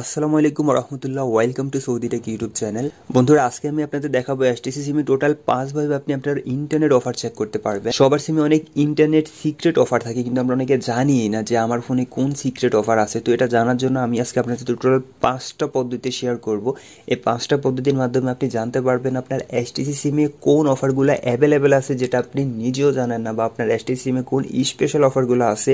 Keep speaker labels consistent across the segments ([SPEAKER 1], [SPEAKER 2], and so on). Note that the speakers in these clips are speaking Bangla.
[SPEAKER 1] আসসালামু আলাইকুম রহমতুল্লাহ welcome to Saudi tech YouTube channel বন্ধুরা আজকে আমি আপনাদের দেখাবো এসটিসি সিমে টোটাল পাঁচভাবে আপনি আপনার ইন্টারনেট অফার চেক করতে পারবেন সবার সিমে অনেক ইন্টারনেট সিক্রেট অফার থাকে কিন্তু আমরা অনেকে জানি না যে আমার ফোনে কোন সিক্রেট অফার আছে তো এটা জানার জন্য আমি আজকে আপনার সাথে টোটাল পাঁচটা পদ্ধতি শেয়ার করব এই পাঁচটা পদ্ধতির মাধ্যমে আপনি জানতে পারবেন আপনার এসটিসি সিমে কোন অফারগুলো অ্যাভেলেবেল আছে যেটা আপনি নিজেও জানেন না বা আপনার এসটিসি সিমে কোন স্পেশাল অফারগুলো আছে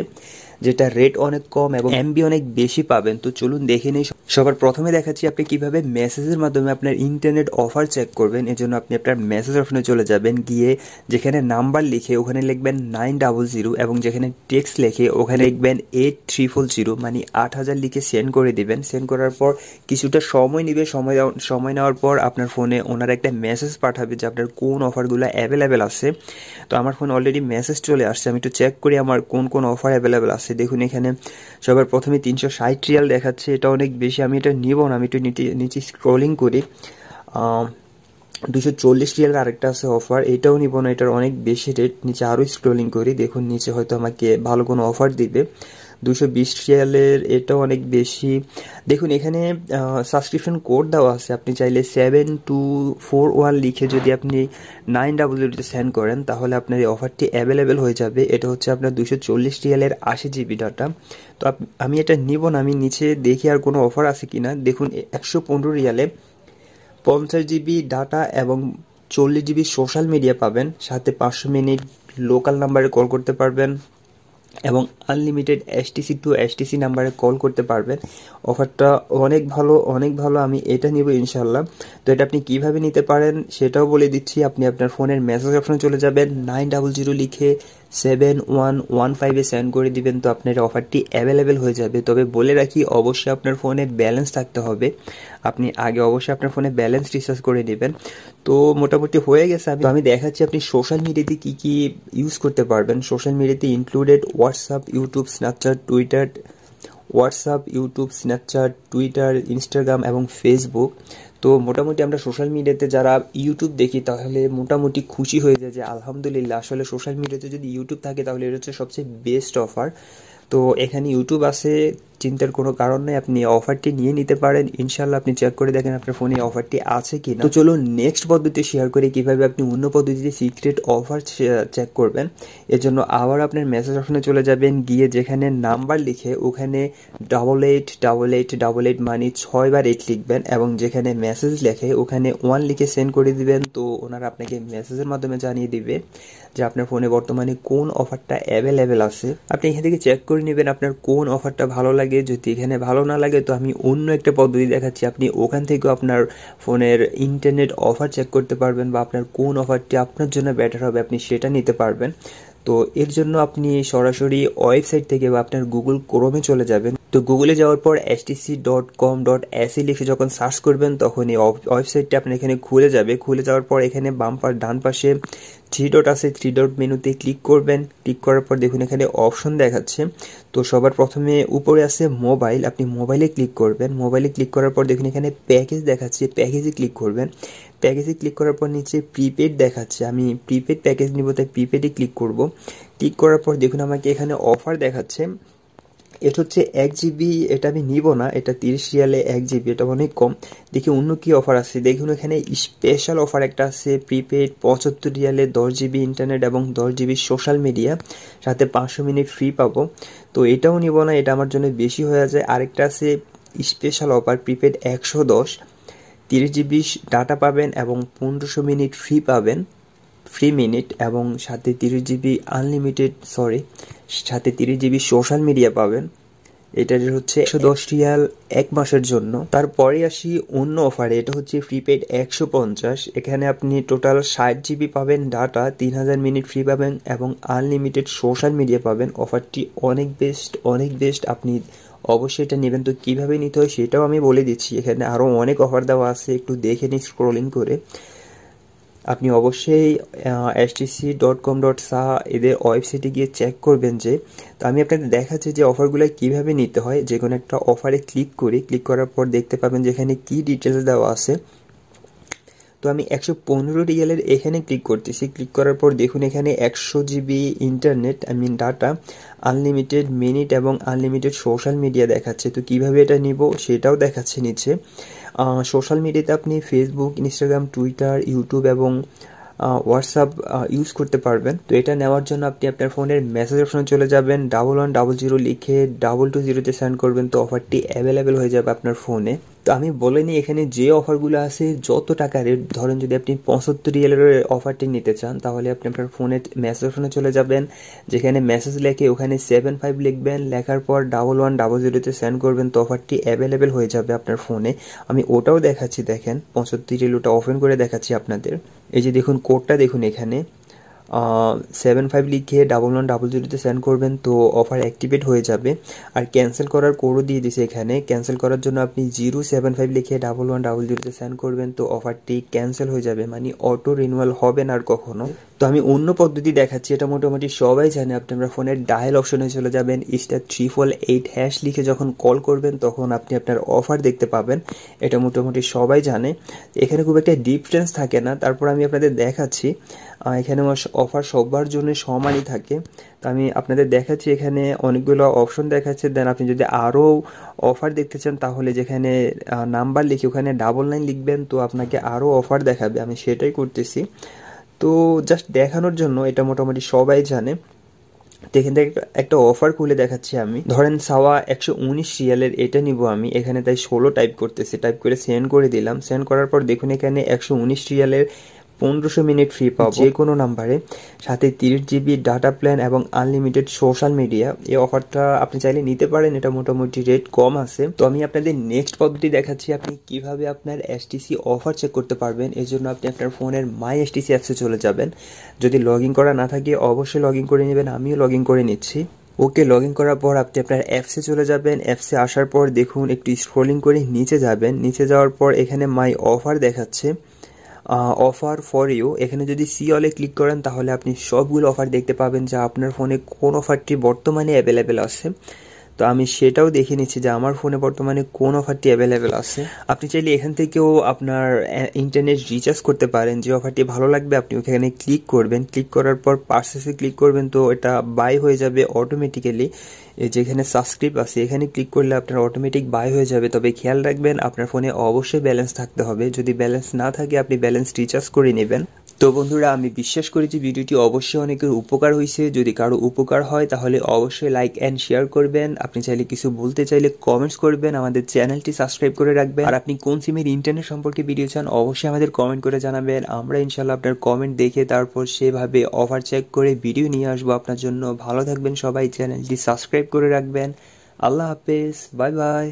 [SPEAKER 1] যেটা রেট অনেক কম এবং এমবি অনেক বেশি পাবেন তো চলুন দেখে নিই সবার প্রথমে দেখাচ্ছি আপনি কিভাবে মেসেজের মাধ্যমে আপনার ইন্টারনেট অফার চেক করবেন এজন্য আপনি আপনার মেসেজ অপশনে চলে যাবেন গিয়ে যেখানে নাম্বার লিখে ওখানে লিখবেন নাইন ডাবল জিরো এবং যেখানে টেক্সট লিখে ওখানে লিখবেন এইট থ্রি ফোর জিরো মানে আট হাজার লিখে সেন্ড করে দিবেন সেন্ড করার পর কিছুটা সময় নেবে সময় সময় নেওয়ার পর আপনার ফোনে ওনারা একটা মেসেজ পাঠাবে যে আপনার কোন অফারগুলো অ্যাভেলেবেল আছে তো আমার ফোনে অলরেডি মেসেজ চলে আসছে আমি একটু চেক করি আমার কোন কোন অফার অ্যাভেলেবেল আছে দেখাচ্ছে দেখুন এখানে সবার প্রথমে তিনশো ষাট রিয়াল দেখাচ্ছে এটা অনেক বেশি আমি এটা নিব না আমি একটু নিচে স্ক্রলিং করি দুশো চল্লিশ রিয়াল আরেকটা আছে অফার এটাও নিব না এটার অনেক বেশি রেট নিচে আরও স্ক্রলিং করি দেখুন নিচে হয়তো আমাকে ভালো কোনো অফার দিবে দুশো বিশ রিয়ালের এটাও অনেক বেশি দেখুন এখানে সাবস্ক্রিপশন কোড দেওয়া আছে আপনি চাইলে সেভেন টু ফোর ওয়ান লিখে যদি আপনি নাইন ডাবল ডাব্লিউডিতে সেন্ড করেন তাহলে আপনার এই অফারটি অ্যাভেলেবেল হয়ে যাবে এটা হচ্ছে আপনার দুশো চল্লিশ রিয়ালের আশি জিবি ডাটা তো আমি এটা নিব না আমি নিচে দেখি আর কোনো অফার আছে কি না দেখুন একশো পনেরো রিয়ালে পঞ্চাশ জিবি ডাটা এবং চল্লিশ জিবি সোশ্যাল মিডিয়া পাবেন সাথে পাঁচশো মিনিট লোকাল নাম্বারে কল করতে পারবেন এবং আনলিমিটেড এসটিসি টু এসটিসি নাম্বারে কল করতে পারবেন অফারটা অনেক ভালো অনেক ভালো আমি এটা নিব ইনশাল্লাহ তো এটা আপনি কিভাবে নিতে পারেন সেটাও বলে দিচ্ছি আপনি আপনার ফোনের মেসেজ অপশনে চলে যাবেন নাইন ডাবল জিরো লিখে সেভেন ওয়ান ওয়ান ফাইভে সেন্ড করে দিবেন তো আপনার অফারটি অ্যাভেলেবেল হয়ে যাবে তবে বলে রাখি অবশ্যই আপনার ফোনে ব্যালেন্স থাকতে হবে আপনি আগে অবশ্যই আপনার ফোনে ব্যালেন্স রিচার্জ করে নেবেন তো মোটামুটি হয়ে গেছে আমি আমি দেখাচ্ছি আপনি সোশ্যাল মিডিয়াতে কী কী ইউজ করতে পারবেন সোশ্যাল মিডিয়াতে included WhatsApp YouTube Snapchat Twitter WhatsApp YouTube Snapchat Twitter Instagram এবং ফেসবুক তো মোটামুটি আমরা সোশ্যাল মিডিয়াতে যারা ইউটিউব দেখি তাহলে মোটামুটি খুশি হয়ে যায় যে আলহামদুলিল্লাহ আসলে সোশ্যাল মিডিয়াতে যদি ইউটিউব থাকে তাহলে এটা হচ্ছে সবচেয়ে বেস্ট অফার তো এখানে ইউটিউব আছে চিন্তার কোনো কারণ নেই আপনি অফারটি নিয়ে নিতে পারেন ইনশাল্লাহ আপনি চেক করে দেখেন আপনার ফোনে অফারটি আছে কি না তো চলুন নেক্সট পদ্ধতি শেয়ার করে কিভাবে আপনি অন্য পদ্ধতিতে সিক্রেট অফার চেক করবেন এজন্য আবার আপনার মেসেজ অপশনে চলে যাবেন গিয়ে যেখানে নাম্বার লিখে ওখানে double eight double eight double eight মানি ছয়বার এইট লিখবেন এবং যেখানে মেসেজ লেখে ওখানে ওয়ান লিখে সেন্ড করে দিবেন তো ওনারা আপনাকে মেসেজের মাধ্যমে জানিয়ে দিবে যে আপনার ফোনে বর্তমানে কোন অফারটা অ্যাভেলেবেল আছে আপনি এখান থেকে চেক করে নেবেন আপনার কোন অফারটা ভালো লাগে লাগে যদি এখানে ভালো না লাগে তো আমি অন্য একটা পদ্ধতি দেখাচ্ছি আপনি ওখান থেকেও আপনার ফোনের ইন্টারনেট অফার চেক করতে পারবেন বা আপনার কোন অফারটি আপনার জন্য বেটার হবে আপনি সেটা নিতে পারবেন তো এর জন্য আপনি সরাসরি ওয়েবসাইট থেকে বা আপনার গুগল ক্রোমে চলে যাবেন তো গুগলে যাওয়ার পর S T C dot com dot A C লিখে যখন সার্চ করবেন তখন এই ওয়েবসাইটটি আপনার এখানে খুলে যাবে খুলে যাওয়ার পর এখানে বাম পার ডান পাশে থ্রি ডট আছে থ্রি ডট মেনুতে ক্লিক করবেন ক্লিক করার পর দেখুন এখানে অপশন দেখাচ্ছে তো সবার প্রথমে উপরে আছে মোবাইল আপনি মোবাইলে ক্লিক করবেন মোবাইলে ক্লিক করার পর দেখুন এখানে প্যাকেজ দেখাচ্ছে প্যাকেজে ক্লিক করবেন প্যাকেজে ক্লিক করার পর নিচে প্রিপেড দেখাচ্ছে আমি প্রিপেড প্যাকেজ নিব তাই প্রিপেডে ক্লিক করব ক্লিক করার পর দেখুন আমাকে এখানে অফার দেখাচ্ছে এটা হচ্ছে এক জিবি এটা আমি নিব না এটা তিরিশ রিয়ালে এক জিবি এটা অনেক কম দেখি অন্য কি অফার আছে দেখুন এখানে স্পেশাল অফার একটা আছে প্রিপেড পঁচাত্তর রিয়ালে দশ জিবি ইন্টারনেট এবং দশ জিবি সোশ্যাল মিডিয়া সাথে পাঁচশো মিনিট ফ্রি পাবো তো এটাও নিব না এটা আমার জন্য বেশি হয়ে যায় আরেকটা আছে স্পেশাল অফার প্রিপেড একশো দশ তিরিশ জিবি ডাটা পাবেন এবং পনেরোশো মিনিট ফ্রি পাবেন ফ্রি মিনিট এবং সাথে তিরিশ জিবি আনলিমিটেড সরি সাথে তিরিশ জিবি সোশ্যাল মিডিয়া পাবেন এটা হচ্ছে একশো দশ রিয়াল এক মাসের জন্য তারপরে আসি অন্য অফারে এটা হচ্ছে প্রিপেড একশো পঞ্চাশ এখানে আপনি টোটাল ষাট জিবি পাবেন ডাটা তিন হাজার মিনিট ফ্রি পাবেন এবং আনলিমিটেড সোশ্যাল মিডিয়া পাবেন অফারটি অনেক বেস্ট অনেক বেস্ট আপনি অবশ্যই এটা নেবেন তো কীভাবে নিতে হয় সেটাও আমি বলে দিচ্ছি এখানে আরও অনেক অফার দেওয়া আছে একটু দেখে নিই স্ক্রোলিং করে আপনি অবশ্যই এসটিসি ডট কম ডট সা এদের ওয়েবসাইটে গিয়ে চেক করবেন যে তো আমি আপনাদের দেখাচ্ছি যে অফারগুলো কিভাবে নিতে হয় যে কোনো একটা অফারে ক্লিক করি ক্লিক করার পর দেখতে পাবেন যে এখানে কি ডিটেলস দেওয়া আছে তো আমি একশো পনেরো রিয়ালের এখানে ক্লিক করতেছি ক্লিক করার পর দেখুন এখানে একশো GB internet I mean data unlimited minute এবং আনলিমিটেড সোশ্যাল মিডিয়া দেখাচ্ছে তো কিভাবে এটা নিব সেটাও দেখাচ্ছে নিচে সোশ্যাল মিডিয়াতে আপনি ফেসবুক ইনস্টাগ্রাম টুইটার ইউটিউব এবং হোয়াটসঅ্যাপ ইউজ করতে পারবেন তো এটা নেওয়ার জন্য আপনি আপনার ফোনের মেসেজ অপশনে চলে যাবেন ডাবল ওয়ান ডাবল জিরো লিখে ডাবল টু জিরোতে সেন্ড করবেন তো অফারটি অ্যাভেলেবেল হয়ে যাবে আপনার ফোনে তো আমি বলে নিই এখানে যে অফারগুলো আছে যত টাকা রেট ধরেন যদি আপনি পঁচাত্তর রিয়ালের অফারটি নিতে চান তাহলে আপনি আপনার ফোনে মেসেজ ফোনে চলে যাবেন যেখানে মেসেজ লেখে ওখানে সেভেন ফাইভ লিখবেন লেখার পর ডাবল ওয়ান ডাবল জিরোতে সেন্ড করবেন তো অফারটি অ্যাভেলেবেল হয়ে যাবে আপনার ফোনে আমি ওটাও দেখাচ্ছি দেখেন পঁচাত্তর রিয়াল ওটা ওপেন করে দেখাচ্ছি আপনাদের এই যে দেখুন কোডটা দেখুন এখানে সেভেন ফাইভ লিখে ডাবল ওয়ান ডাবল জিরোতে সেন্ড করবেন তো অফার অ্যাক্টিভেট হয়ে যাবে আর ক্যান্সেল করার কোডও দিয়ে দিছে এখানে ক্যান্সেল করার জন্য আপনি জিরো সেভেন ফাইভ লিখে ডাবল ওয়ান ডাবল জিরোতে সেন্ড করবেন তো অফারটি ক্যান্সেল হয়ে যাবে মানে অটো রিনিউয়াল হবে না আর কখনো তো আমি অন্য পদ্ধতি দেখাচ্ছি এটা মোটামুটি সবাই জানে আপনি আপনার ফোনের ডায়াল অপশনে চলে যাবেন star three four eight hash লিখে যখন কল করবেন তখন আপনি আপনার অফার দেখতে পাবেন এটা মোটামুটি সবাই জানে এখানে খুব একটা ডিফারেন্স থাকে না তারপর আমি আপনাদের দেখাচ্ছি এখানে অফার সবার জন্য সমানই থাকে তো আমি আপনাদের দেখাচ্ছি এখানে অনেকগুলো অপশন দেখাচ্ছে দেন আপনি যদি আরও অফার দেখতে চান তাহলে যেখানে নাম্বার লিখে ওখানে ডাবল নাইন লিখবেন তো আপনাকে আরও অফার দেখাবে আমি সেটাই করতেছি তো জাস্ট দেখানোর জন্য এটা মোটামুটি সবাই জানে তো এখান থেকে একটা অফার খুলে দেখাচ্ছি আমি ধরেন সাওয়া একশো উনিশ রিয়ালের এটা নিব আমি এখানে তাই ষোলো টাইপ করতেছে টাইপ করে সেন্ড করে দিলাম সেন্ড করার পর দেখুন এখানে একশো উনিশ রিয়ালের পনেরোশো মিনিট ফ্রি পাবো যে কোনো নাম্বারে সাথে তিরিশ জিবি ডাটা প্ল্যান এবং আনলিমিটেড সোশ্যাল মিডিয়া এই অফারটা আপনি চাইলে নিতে পারেন এটা মোটামুটি রেট কম আছে তো আমি আপনাদের নেক্সট পদ্ধতি দেখাচ্ছি আপনি কিভাবে আপনার এসটিসি অফার চেক করতে পারবেন এর জন্য আপনি আপনার ফোনের মাই এসটিসি অ্যাপসে চলে যাবেন যদি লগ ইন করা না থাকে অবশ্যই লগ ইন করে নেবেন আমিও লগ ইন করে নিচ্ছি ওকে লগ ইন করার পর আপনি আপনার অ্যাপসে চলে যাবেন অ্যাপসে আসার পর দেখুন একটু স্ক্রোলিং করে নিচে যাবেন নিচে যাওয়ার পর এখানে মাই অফার দেখাচ্ছে অফার ফর ইউ এখানে যদি সি অলে ক্লিক করেন তাহলে আপনি সবগুলো অফার দেখতে পাবেন যা আপনার ফোনে কোন অফারটি বর্তমানে অ্যাভেলেবেল আছে তো আমি সেটাও দেখে নিচ্ছি যে আমার ফোনে বর্তমানে কোন অফারটি অ্যাভেলেবেল আছে আপনি চাইলে এখান থেকেও আপনার ইন্টারনেট রিচার্জ করতে পারেন যে অফারটি ভালো লাগবে আপনি ওখানে ক্লিক করবেন ক্লিক করার পর পার্সেসে ক্লিক করবেন তো এটা বাই হয়ে যাবে অটোমেটিক্যালি যেখানে সাবস্ক্রিপ আছে এখানে ক্লিক করলে আপনার অটোমেটিক বাই হয়ে যাবে তবে খেয়াল রাখবেন আপনার ফোনে অবশ্যই ব্যালেন্স থাকতে হবে যদি ব্যালেন্স না থাকে আপনি ব্যালেন্স রিচার্জ করে নেবেন তো বন্ধুরা আমি বিশ্বাস করি যে ভিডিওটি অবশ্যই অনেকের উপকার হয়েছে যদি কারো উপকার হয় তাহলে অবশ্যই লাইক অ্যান্ড শেয়ার করবেন আপনি চাইলে কিছু বলতে চাইলে কমেন্টস করবেন আমাদের চ্যানেলটি সাবস্ক্রাইব করে রাখবেন আর আপনি কোন সিমের ইন্টারনেট সম্পর্কে ভিডিও চান অবশ্যই আমাদের কমেন্ট করে জানাবেন আমরা ইনশাল্লাহ আপনার কমেন্ট দেখে তারপর সেভাবে অফার চেক করে ভিডিও নিয়ে আসবো আপনার জন্য ভালো থাকবেন সবাই চ্যানেলটি সাবস্ক্রাইব করে রাখবেন আল্লাহ হাফেজ বাই বাই